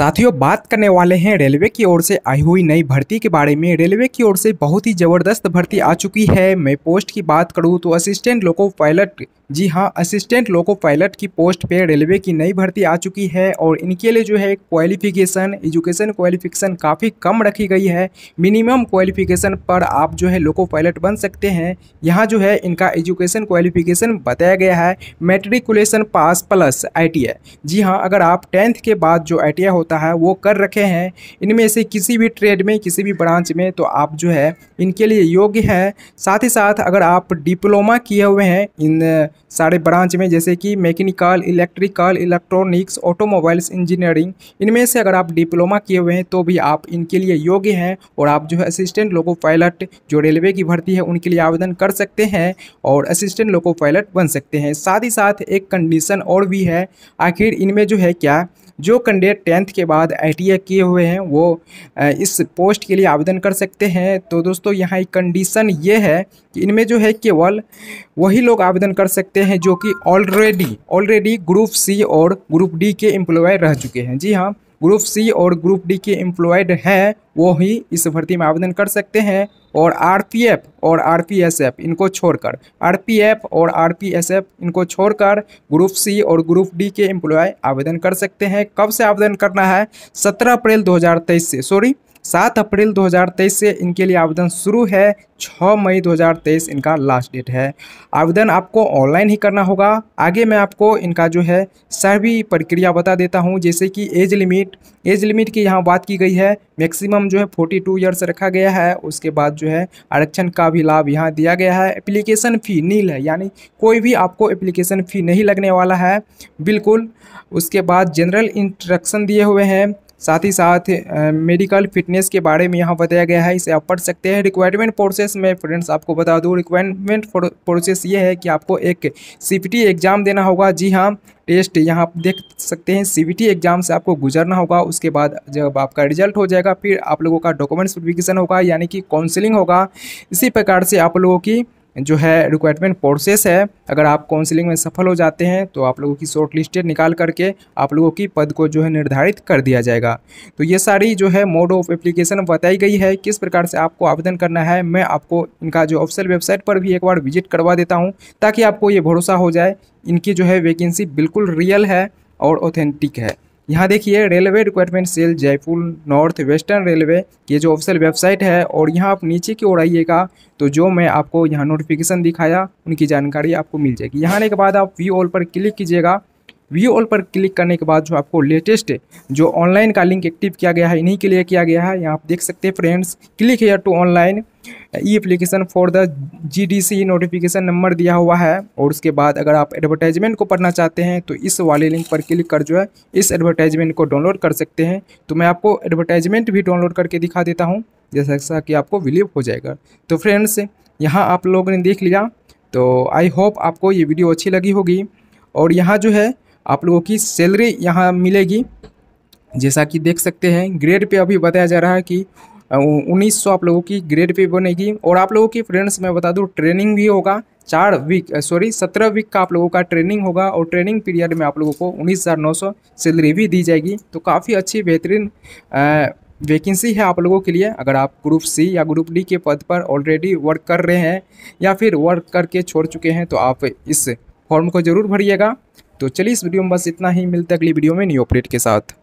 साथियों बात करने वाले हैं रेलवे की ओर से आई हुई नई भर्ती के बारे में रेलवे की ओर से बहुत ही ज़बरदस्त भर्ती आ चुकी है मैं पोस्ट की बात करूं तो असिस्टेंट लोको पायलट जी हां असिस्टेंट लोको पायलट की पोस्ट पे रेलवे की नई भर्ती आ चुकी है और इनके लिए जो है क्वालिफिकेशन एजुकेशन क्वालिफिकेशन काफ़ी कम रखी गई है मिनिमम क्वालिफिकेशन पर आप जो है लोको पायलट बन सकते हैं यहाँ जो है इनका एजुकेशन क्वालिफिकेशन बताया गया है मेट्रिकुलेशन पास प्लस आई जी हाँ अगर आप टेंथ के बाद जो आई होता होता है वो कर रखे हैं इनमें से किसी भी ट्रेड में किसी भी ब्रांच में तो आप जो है इनके लिए योग्य हैं साथ ही साथ अगर आप डिप्लोमा किए हुए हैं इन सारे ब्रांच में जैसे कि mechanical electrical electronics automobiles engineering इनमें से अगर आप डिप्लोमा किए हुए हैं तो भी आप इनके लिए योग्य हैं और आप जो है असिस्टेंट लोको पायलट जो रेलवे की भर्ती है उनके लिए आवेदन कर सकते हैं और असिस्टेंट लोको पायलट बन सकते हैं साथ ही साथ एक कंडीशन और भी है आखिर इनमें जो है क्या जो कैंडिडेट टेंथ के बाद आई किए हुए हैं वो इस पोस्ट के लिए आवेदन कर सकते हैं तो दोस्तों यहाँ एक कंडीशन ये है कि इनमें जो है केवल वही लोग आवेदन कर सकते हैं जो कि ऑलरेडी ऑलरेडी ग्रुप सी और ग्रुप डी के एम्प्लॉय रह चुके हैं जी हाँ ग्रुप सी और ग्रुप डी के एम्प्लॉयड हैं वो ही इस भर्ती में आवेदन कर सकते हैं और आरपीएफ और आरपीएसएफ इनको छोड़कर आरपीएफ और आरपीएसएफ इनको छोड़कर ग्रुप सी और ग्रुप डी के एम्प्लॉय आवेदन कर सकते हैं कब से आवेदन करना है 17 अप्रैल 2023 से सॉरी सात अप्रैल 2023 से इनके लिए आवेदन शुरू है 6 मई 2023 इनका लास्ट डेट है आवेदन आपको ऑनलाइन ही करना होगा आगे मैं आपको इनका जो है सभी प्रक्रिया बता देता हूं जैसे कि एज लिमिट एज लिमिट की यहाँ बात की गई है मैक्सिमम जो है 42 टू ईयर्स रखा गया है उसके बाद जो है आरक्षण का भी लाभ यहाँ दिया गया है एप्लीकेशन फ़ी नील है यानी कोई भी आपको एप्लीकेशन फ़ी नहीं लगने वाला है बिल्कुल उसके बाद जनरल इंस्ट्रक्शन दिए हुए हैं साथ ही साथ मेडिकल फिटनेस के बारे में यहाँ बताया गया है इसे आप पढ़ सकते हैं रिक्वायरमेंट प्रोसेस में फ्रेंड्स आपको बता दूँ रिक्वायरमेंट प्रोसेस ये है कि आपको एक सी एग्ज़ाम देना होगा जी हाँ टेस्ट यहाँ आप देख सकते हैं सी एग्ज़ाम से आपको गुजरना होगा उसके बाद जब आपका रिजल्ट हो जाएगा फिर आप लोगों का डॉक्यूमेंट्स वेरिफिकेशन होगा यानी कि काउंसिलिंग होगा इसी प्रकार से आप लोगों की जो है रिक्वायरमेंट प्रोसेस है अगर आप काउंसिलिंग में सफल हो जाते हैं तो आप लोगों की शॉर्ट लिस्टेड निकाल करके आप लोगों की पद को जो है निर्धारित कर दिया जाएगा तो ये सारी जो है मोड ऑफ एप्लीकेशन बताई गई है किस प्रकार से आपको आवेदन करना है मैं आपको इनका जो ऑफिसल वेबसाइट पर भी एक बार विजिट करवा देता हूँ ताकि आपको ये भरोसा हो जाए इनकी जो है वैकेंसी बिल्कुल रियल है और ऑथेंटिक है यहाँ देखिए railway requirement cell Jaipur north western railway ये जो ऑफिशियल वेबसाइट है और यहाँ आप नीचे की ओर आइएगा तो जो मैं आपको यहाँ नोटिफिकेशन दिखाया उनकी जानकारी आपको मिल जाएगी यहाँ आने के बाद आप व्यू ऑल पर क्लिक कीजिएगा व्यू ऑल पर क्लिक करने के बाद जो आपको लेटेस्ट जो ऑनलाइन का लिंक एक्टिव किया गया है इन्हीं के लिए किया गया है यहाँ आप देख सकते हैं friends click here to online E application for the GDC notification number दिया हुआ है और उसके बाद अगर आप एडवर्टाइजमेंट को पढ़ना चाहते हैं तो इस वाले लिंक पर क्लिक कर जो है इस एडवर्टाइजमेंट को डाउनलोड कर सकते हैं तो मैं आपको एडवर्टाइजमेंट भी डाउनलोड करके दिखा देता हूँ जैसा कि आपको बिलीव हो जाएगा तो फ्रेंड्स यहाँ आप लोगों ने देख लिया तो आई होप आपको ये वीडियो अच्छी लगी होगी और यहाँ जो है आप लोगों की सैलरी यहाँ मिलेगी जैसा कि देख सकते हैं ग्रेड पे अभी बताया जा रहा है कि उन्नीस सौ आप लोगों की ग्रेड पे बनेगी और आप लोगों की फ्रेंड्स मैं बता दूँ ट्रेनिंग भी होगा चार वीक सॉरी सत्रह वीक का आप लोगों का ट्रेनिंग होगा और ट्रेनिंग पीरियड में आप लोगों को उन्नीस हज़ार नौ सौ सैलरी भी दी जाएगी तो काफ़ी अच्छी बेहतरीन वैकेंसी है आप लोगों के लिए अगर आप ग्रुप सी या ग्रुप डी के पद पर ऑलरेडी वर्क कर रहे हैं या फिर वर्क करके छोड़ चुके हैं तो आप इस फॉर्म को ज़रूर भरिएगा तो चलिए इस वीडियो में बस इतना ही मिलता है अगली वीडियो में न्यू अपडेट के साथ